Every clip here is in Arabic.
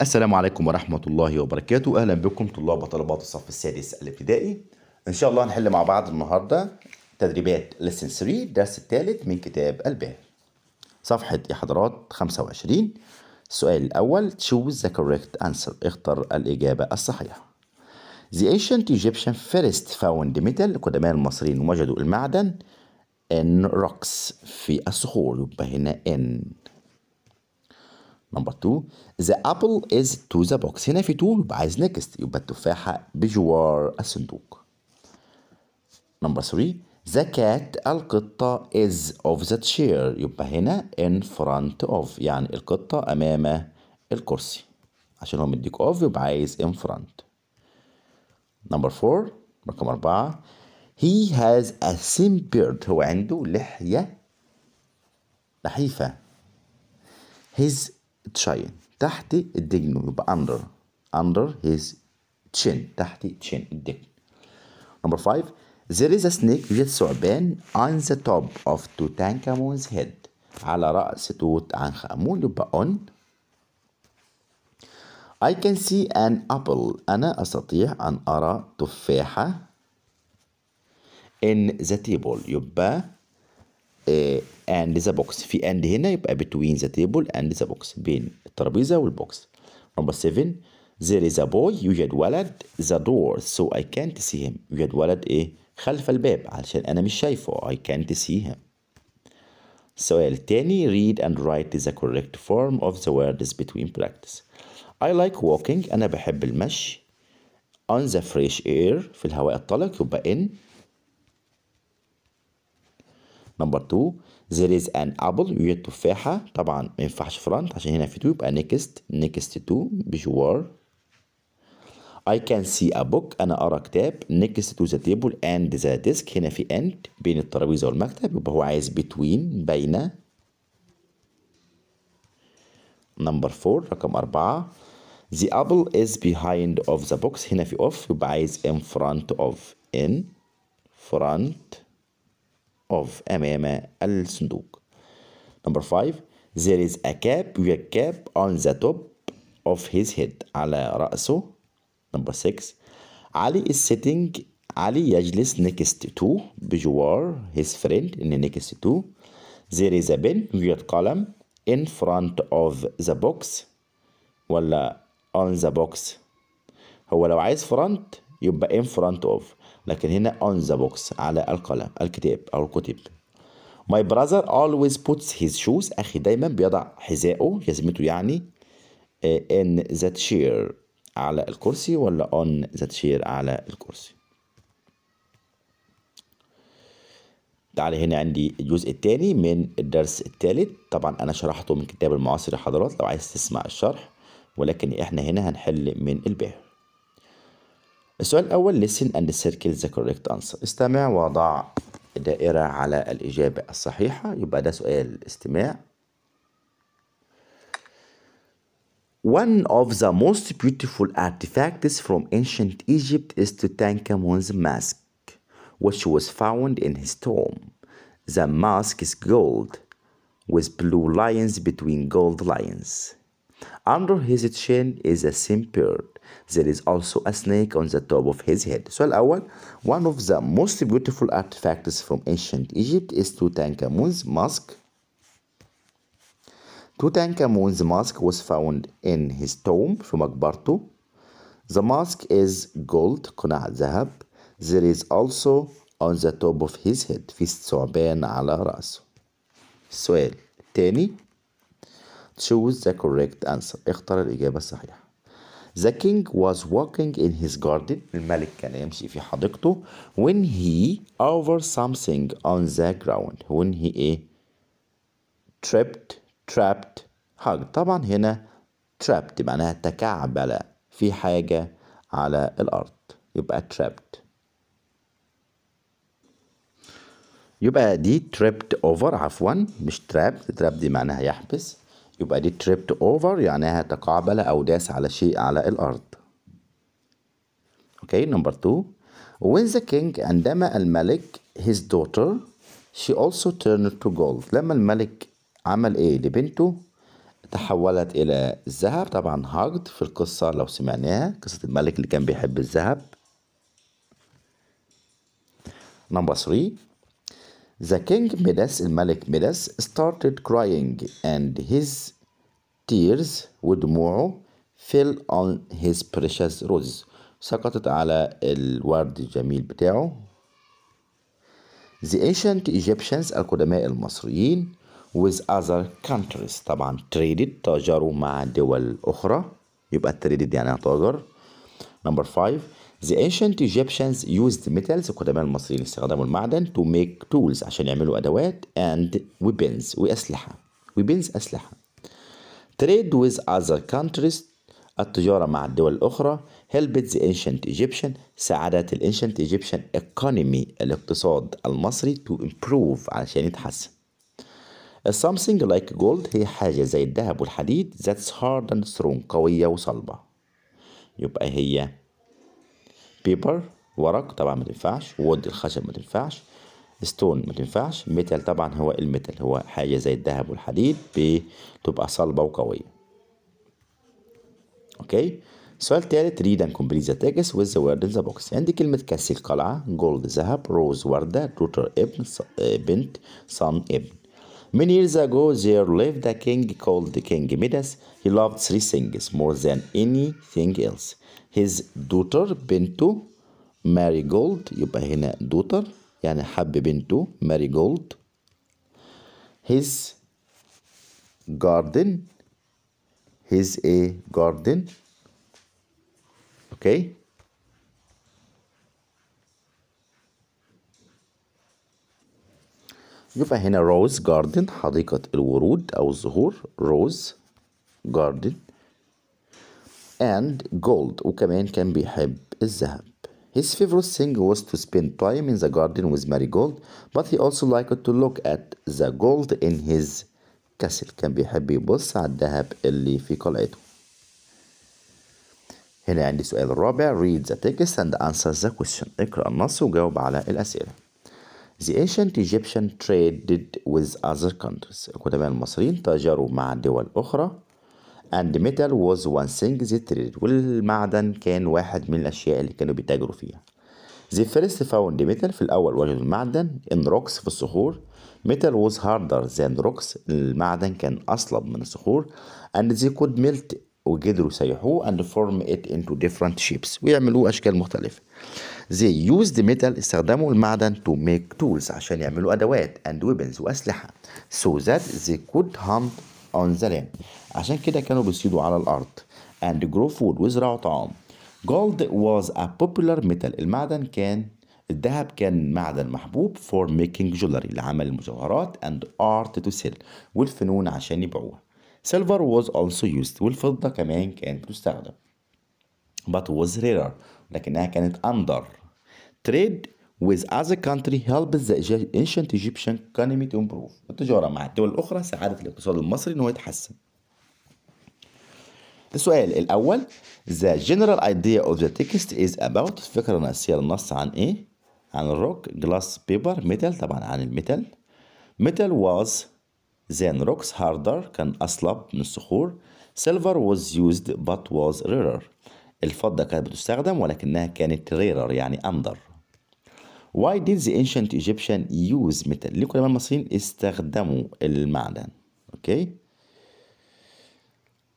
السلام عليكم ورحمة الله وبركاته أهلا بكم طلاب وطلبات الصف السادس الابتدائي إن شاء الله هنحل مع بعض النهاردة تدريبات لسن 3 الدرس الثالث من كتاب الباب صفحة يا حضرات 25 السؤال الأول choose the correct answer اختر الإجابة الصحيحة The ancient Egyptian first found metal قدماء المصريين وجدوا المعدن in rocks في الصخور يبقى هنا in نمبر 2 ذا ابل از تو ذا بوكس هنا في تو يبقى عايز نيكست يبقى التفاحه بجوار الصندوق نمبر 3 ذا كات القطه از اوف ذا تشير يبقى هنا ان فرونت اوف يعني القطه امام الكرسي عشان هو مديك اوف يبقى عايز ان فرونت نمبر 4 رقم 4 he has a thin beard هو عنده لحيه لحيفه his تشاين تحت الدجن يبقى اندر اندر هيز تشين تحت تشين الدجن نمبر 5 There is a snake يوجد ثعبان on the top of Tutankhamun's head على رأس توت عنخ آمون يبقى on I can see an apple أنا أستطيع أن أرى تفاحة in the table يبقى اند ذا بوكس في اند هنا يبقى بتوين ذا تيبل اند ذا بوكس بين الترابيزه والبوكس نمبر 7 there is a boy يوجد ولد the door so I can't see him يوجد ولد ايه خلف الباب علشان انا مش شايفه I can't see him السؤال التاني read and write the correct form of the words between practice I like walking أنا بحب المشي on the fresh air في الهواء الطلق يبقى in نمبر 2 there is an apple يوجد تفاحة طبعا ما ينفعش فرونت عشان هنا في تو يبقى نيكست نيكست تو بجوار I can see a book أنا أرى كتاب next to the table and the desk هنا في and بين الترابيزة والمكتب يبقى هو عايز between بين نمبر 4 رقم 4 The apple is behind of the box هنا في off يبقى عايز in front of in front of أمام الصندوق number five, there is a cap with a cap on the top of his head على رأسه number six, علي is sitting علي يجلس next to بجوار his friend in next to there is a pen with column in front of the box ولا on the box هو لو عايز front يبقى in front of لكن هنا on the box على القلم الكتاب أو الكتب My brother always puts his shoes أخي دايما بيضع حذائه جزمته يعني آه، in the chair على الكرسي ولا on the chair على الكرسي تعالى هنا عندي الجزء الثاني من الدرس الثالث طبعا أنا شرحته من كتاب المعاصر حضرات لو عايز تسمع الشرح ولكن احنا هنا هنحل من الباهر السؤال الأول listen and circle the correct answer استمع وضع دائرة على الإجابة الصحيحة يبقى ده سؤال استماع One of the most beautiful artifacts from ancient Egypt is Tutankhamun's mask, which was found in his tomb. The mask is gold, with blue lions between gold lions. Under his chin is a simper. There is also a snake on the top of his head. So الأول one of the most beautiful artifacts from ancient Egypt is Tutankhamun's mask. Tutankhamun's mask was found in his tomb في مقبرته. The mask is gold قناع ذهب. There is also on the top of his head So, ثعبان على رأسه. So, Tani. Choose the correct answer اختر الإجابة الصحيحة The king was walking in his garden الملك كان يمشي في حديقته when he over something on the ground when he ايه tripped trapped hug طبعا هنا trapped معناها تكعبل في حاجة على الأرض يبقى trapped يبقى دي trapped over عفوا مش trapped trapped دي معناها يحبس يبقى دي تريبت اوفر يعني تقابل او داس على شيء على الارض اوكي نمبر 2 when the king عندما الملك his daughter she also turned to gold لما الملك عمل ايه لبنته تحولت الى الذهب طبعا هاجد في القصه لو سمعناها قصه الملك اللي كان بيحب الذهب نمبر 3 The king Midas, الملك Midas, started crying and his tears ودموعه fell on his precious rose سقطت على الورد الجميل بتاعه The ancient Egyptians القدماء المصريين with other countries طبعا traded تاجروا مع دول أخرى يبقى traded يعني تاجر number 5 The ancient Egyptians used metals القدماء المصريين استخدموا المعدن to make tools عشان يعملوا أدوات and weapons وأسلحة weapons أسلحة trade with other countries التجارة مع الدول الأخرى helped the ancient Egyptian ساعدت ancient Egyptian economy الاقتصاد المصري to improve عشان يتحسن something like gold هي حاجة زي الذهب والحديد that's hard and strong قوية وصلبة يبقى هي بيبر ورق طبعا ما تنفعش وود الخشب ما تنفعش ستون ما تنفعش ميتال طبعا هو الميتال هو حاجة زي الذهب والحديد بتبقى صلبة وقوية اوكي سؤال ثالث ريد ان كومبليت ذا تكست وذ ذا وورد ان ذا بوكس عندي كلمة كاسيل قلعه جولد ذهب روز وردة روتر ابن بنت صن ابن Many years ago, there lived a king called King Midas. He loved three things more than anything else. His daughter Bintu, ماريجولد يبقى هنا daughter يعني حب بنته ماريجولد his garden his a garden okay يبقى هنا روز جاردن حديقة الورود أو الزهور روز جاردن and gold وكمان كان بيحب الذهب His favorite thing was to spend time in the garden with Marigold but he also liked to look at the gold in his castle كان بيحب يبص على الذهب اللي في قلعته هنا عندي سؤال الرابع read the text and answer the question اقرأ النص وجاوب على الأسئلة The ancient Egyptian traded with other countries القدماء المصريين تاجروا مع دول أخرى and metal was one thing they traded والمعدن كان واحد من الأشياء اللي كانوا بيتاجروا فيها The first found metal في الأول وجدوا المعدن in rocks في الصخور metal was harder than rocks المعدن كان أصلب من الصخور and they could melt وقدروا يسيحوه and form it into different shapes ويعملوه أشكال مختلفة they used ذا metal استخدموا المعدن to make tools عشان يعملوا أدوات and weapons وأسلحة so that they could hunt on the land عشان كده كانوا بيصيدوا على الأرض and grow food ويزرعوا طعام gold was a popular metal المعدن كان الذهب كان معدن محبوب for making jewelry لعمل المجوهرات and art to sell والفنون عشان يبيعوها silver was also used والفضة كمان كانت تستخدم but was rarer لكنها كانت أندر Trade with other country helped the ancient Egyptian economy to improve. التجارة مع الدول الأخرى ساعدت الاقتصاد المصري أنه يتحسن. السؤال الأول The general idea of the text is about الفكرة الرئيسية النص عن إيه؟ عن الروك جلاس بيبر ميتال طبعا عن الميتال ميتال was then rocks harder كان أصلب من الصخور silver was used but was rarer الفضة كانت بتستخدم ولكنها كانت rarer يعني أندر Why did the ancient Egyptian use metal؟ ليه كل المصريين استخدموا المعدن؟ اوكي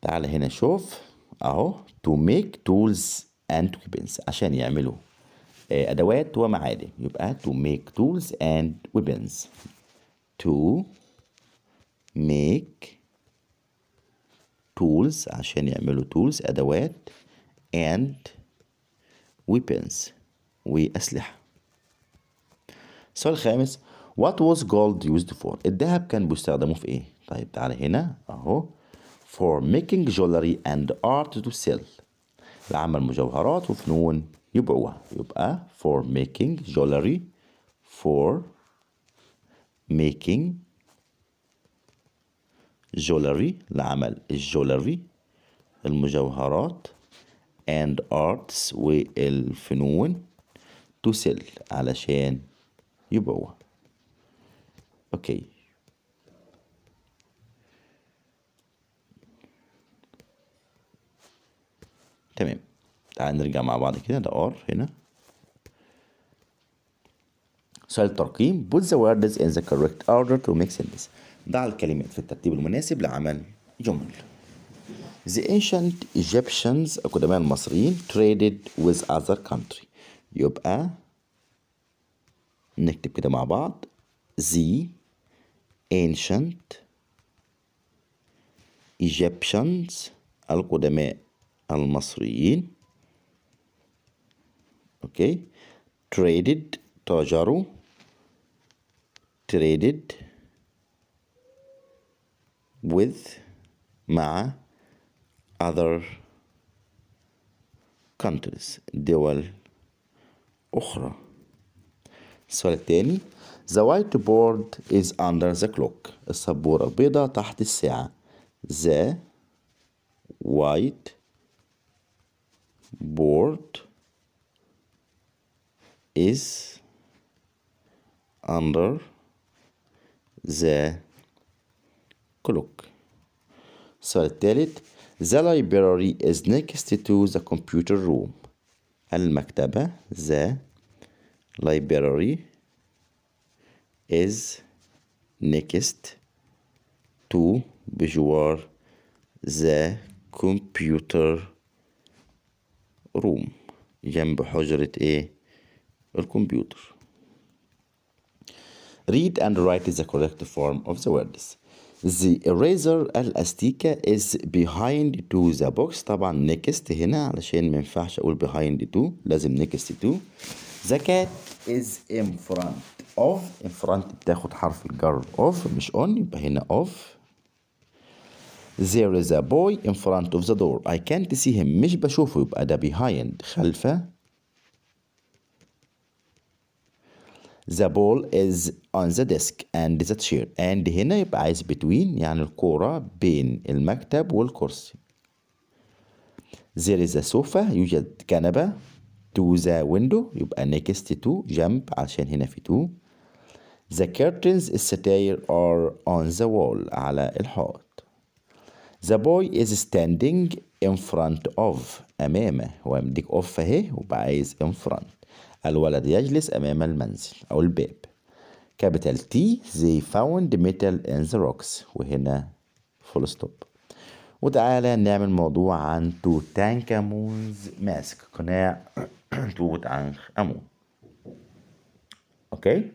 تعال هنا شوف اهو to make tools and weapons عشان يعملوا ادوات ومعادن يبقى to make tools and weapons to make tools عشان يعملوا tools ادوات and weapons واسلحه السؤال الخامس what was gold used for الذهب كان بيستخدمه في ايه طيب تعالى هنا اهو for making jewelry and art to sell لعمل مجوهرات وفنون يبيعوها يبقى for making jewelry for making jewelry لعمل الجولري المجوهرات and arts والفنون to sell علشان يبقى هو اوكي تمام تعال نرجع مع بعض كده ده ار هنا سؤال الترقيم put the words in the correct order to make sense ضع الكلمات في الترتيب المناسب لعمل جمل The ancient Egyptians القدماء المصريين traded with other country يبقى نكتب كده مع بعض the ancient Egyptians القدماء المصريين اوكي traded تاجروا traded with مع other countries دول أخرى السؤال الثاني The white board is under the clock السبورة البيضاء تحت الساعة The white board is under the clock السؤال الثالث The library is next to the computer room المكتبة the library is next to بجوار the computer room جنب حجرة ايه الكمبيوتر read and write is the correct form of the words the eraser الاستيكة is behind to the box طبعا next هنا علشان ما ينفعش اقول behind to لازم next to the cat is in front of in front بتاخد حرف الجر of مش on يبقى هنا of There is a boy in front of the door I can't see him مش بشوفه يبقى ده behind خلفه The ball is on the desk and the chair and هنا يبقى عايز between يعني الكورة بين المكتب والكرسي There is a sofa يوجد كنبة to the window يبقى next to جنب عشان هنا في to the curtains الستاير are on the wall على الحائط The boy is standing in front of أمامه هو مديك اوف أهي وبقى عايز in front الولد يجلس أمام المنزل أو الباب capital T they found metal in the rocks وهنا full stop وتعالى نعمل موضوع عن توتانكامونز ماسك قناع توت عنخ امون اوكي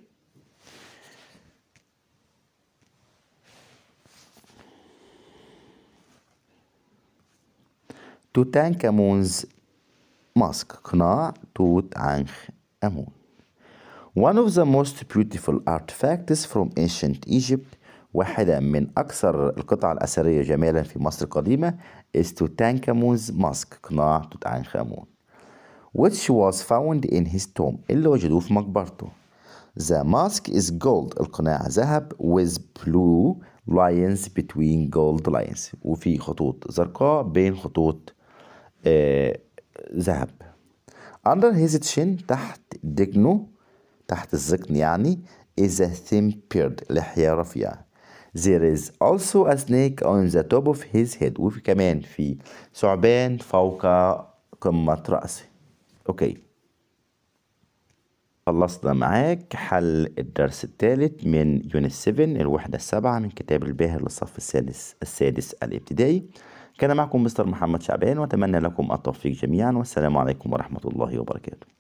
توتانك امون's ماسك قناع توت عنخ امون One of the most beautiful artifacts from ancient Egypt واحدة من أكثر القطع الأثرية جمالا في مصر القديمة is Tutankhamun's mask قناع توت عنخ آمون which was found in his tomb اللي وجدوه في مقبرته The mask is gold القناع ذهب with blue lines between gold lines وفي خطوط زرقاء بين خطوط ذهب Uh, Under his chin تحت دجنه تحت الذقن يعني is a thin beard لحية رفيعة There is also a snake on the top of his head وفي كمان في ثعبان فوق قمة رأسه اوكي خلصنا معاك حل الدرس الثالث من يونس 7 الوحدة السابعة من كتاب الباهر للصف السادس السادس الابتدائي كان معكم مستر محمد شعبان وأتمنى لكم التوفيق جميعا والسلام عليكم ورحمة الله وبركاته